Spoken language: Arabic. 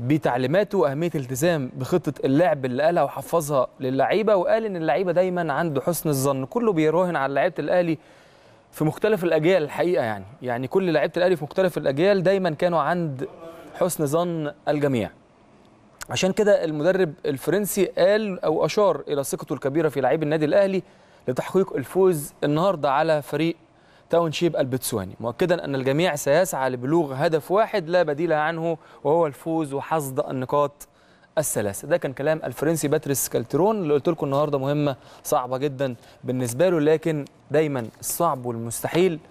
بتعليماته واهميه الالتزام بخطه اللعب اللي قالها وحفظها للعيبه وقال ان اللعيبه دايما عنده حسن الظن كله بيراهن على لعيبه الاهلي في مختلف الاجيال الحقيقه يعني يعني كل لعيبه الاهلي في مختلف الاجيال دايما كانوا عند حسن ظن الجميع عشان كده المدرب الفرنسي قال او اشار الى ثقته الكبيره في لعيب النادي الاهلي لتحقيق الفوز النهارده على فريق تاونشيب البتسواني مؤكدا أن الجميع سيسعى لبلوغ هدف واحد لا بديل عنه وهو الفوز وحصد النقاط الثلاثه ده كان كلام الفرنسي باتريس كالترون اللي قلت لكم النهارده مهمه صعبه جدا بالنسبه له لكن دايما الصعب والمستحيل